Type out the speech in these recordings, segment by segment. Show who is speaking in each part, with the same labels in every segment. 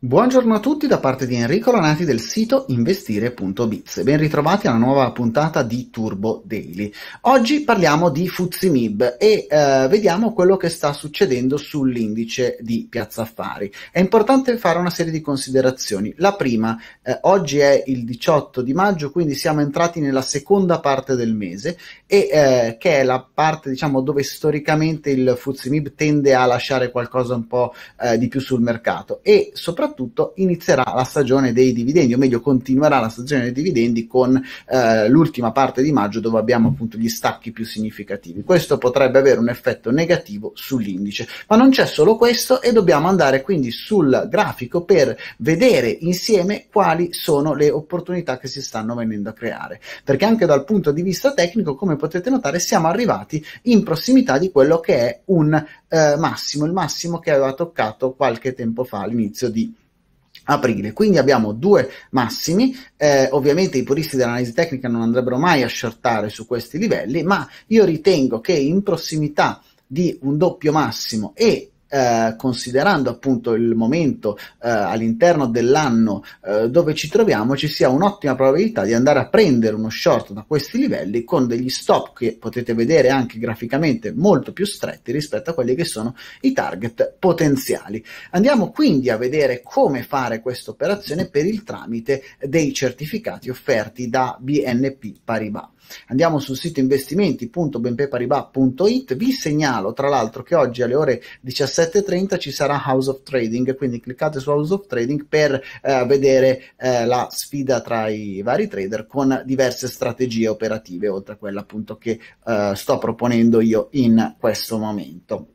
Speaker 1: Buongiorno a tutti da parte di Enrico Lanati del sito investire.biz. Ben ritrovati alla nuova puntata di Turbo Daily. Oggi parliamo di Fuzimib e eh, vediamo quello che sta succedendo sull'indice di Piazza Affari. È importante fare una serie di considerazioni. La prima, eh, oggi è il 18 di maggio, quindi siamo entrati nella seconda parte del mese e eh, che è la parte, diciamo, dove storicamente il Fuzimib tende a lasciare qualcosa un po' eh, di più sul mercato e soprattutto soprattutto inizierà la stagione dei dividendi, o meglio continuerà la stagione dei dividendi con eh, l'ultima parte di maggio dove abbiamo appunto gli stacchi più significativi. Questo potrebbe avere un effetto negativo sull'indice, ma non c'è solo questo e dobbiamo andare quindi sul grafico per vedere insieme quali sono le opportunità che si stanno venendo a creare, perché anche dal punto di vista tecnico, come potete notare, siamo arrivati in prossimità di quello che è un eh, massimo, il massimo che aveva toccato qualche tempo fa all'inizio di aprile. Quindi abbiamo due massimi, eh, ovviamente i puristi dell'analisi tecnica non andrebbero mai a sciartare su questi livelli, ma io ritengo che in prossimità di un doppio massimo e eh, considerando appunto il momento eh, all'interno dell'anno eh, dove ci troviamo, ci sia un'ottima probabilità di andare a prendere uno short da questi livelli con degli stop che potete vedere anche graficamente molto più stretti rispetto a quelli che sono i target potenziali. Andiamo quindi a vedere come fare questa operazione per il tramite dei certificati offerti da BNP Paribas. Andiamo sul sito investimenti.benpeparibà.it. Vi segnalo tra l'altro che oggi alle ore 17.30 ci sarà House of Trading, quindi cliccate su House of Trading per eh, vedere eh, la sfida tra i vari trader con diverse strategie operative, oltre a quella appunto che eh, sto proponendo io in questo momento.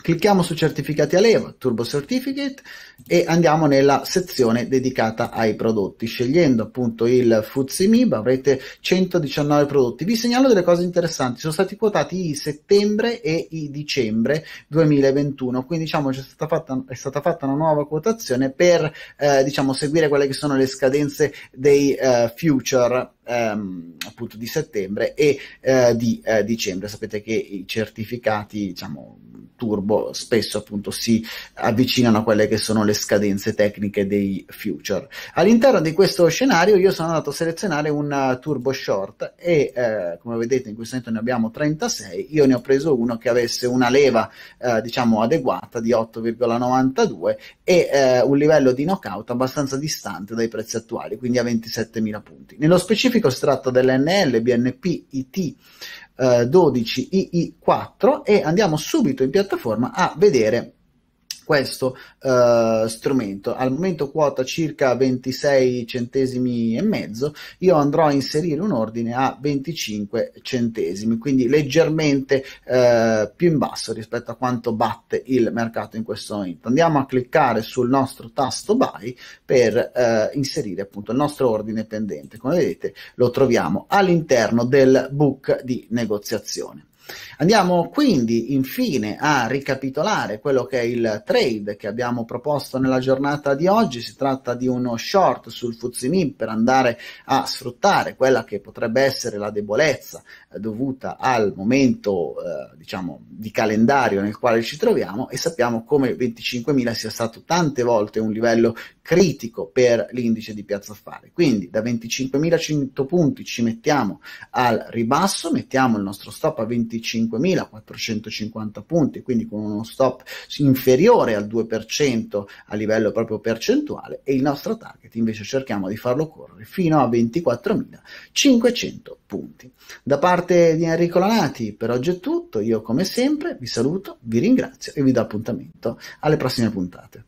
Speaker 1: Clicchiamo su certificati a leva, Turbo Certificate e andiamo nella sezione dedicata ai prodotti. Scegliendo appunto il Fuzzi MIB avrete 119 prodotti. Vi segnalo delle cose interessanti, sono stati quotati i settembre e i dicembre 2021, quindi diciamo è stata fatta, è stata fatta una nuova quotazione per eh, diciamo, seguire quelle che sono le scadenze dei eh, future ehm, appunto di settembre e eh, di eh, dicembre. Sapete che i certificati, diciamo, turbo spesso appunto si avvicinano a quelle che sono le scadenze tecniche dei future. All'interno di questo scenario io sono andato a selezionare un eh, turbo short e eh, come vedete in questo momento ne abbiamo 36, io ne ho preso uno che avesse una leva eh, diciamo adeguata di 8,92 e eh, un livello di knockout abbastanza distante dai prezzi attuali, quindi a 27.000 punti. Nello specifico specifico si tratta dell'NL BNP IT 12 eh, II4 e andiamo subito in piattaforma a vedere questo uh, strumento. Al momento quota circa 26 centesimi e mezzo, io andrò a inserire un ordine a 25 centesimi, quindi leggermente uh, più in basso rispetto a quanto batte il mercato in questo momento. Andiamo a cliccare sul nostro tasto buy per uh, inserire appunto il nostro ordine pendente. Come vedete lo troviamo all'interno del book di negoziazione. Andiamo quindi infine a ricapitolare quello che è il trade che abbiamo proposto nella giornata di oggi. Si tratta di uno short sul Fuzimib per andare a sfruttare quella che potrebbe essere la debolezza eh, dovuta al momento eh, diciamo di calendario nel quale ci troviamo e sappiamo come 25.000 sia stato tante volte un livello critico per l'indice di piazza affari. Quindi da 25.100 punti ci mettiamo al ribasso, mettiamo il nostro stop a 25 25.450 punti, quindi con uno stop inferiore al 2% a livello proprio percentuale e il nostro target invece cerchiamo di farlo correre fino a 24.500 punti. Da parte di Enrico Lanati per oggi è tutto, io come sempre vi saluto, vi ringrazio e vi do appuntamento alle prossime puntate.